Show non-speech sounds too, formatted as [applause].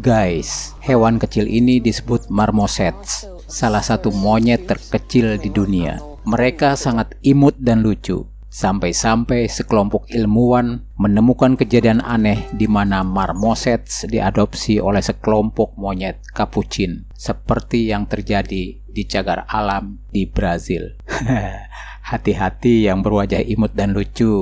Guys, hewan kecil ini disebut marmosets, salah satu monyet terkecil di dunia. Mereka sangat imut dan lucu, sampai-sampai sekelompok ilmuwan menemukan kejadian aneh di mana marmosets diadopsi oleh sekelompok monyet kapucin, seperti yang terjadi di cagar alam di Brazil. [laughs] Hati-hati yang berwajah imut dan lucu.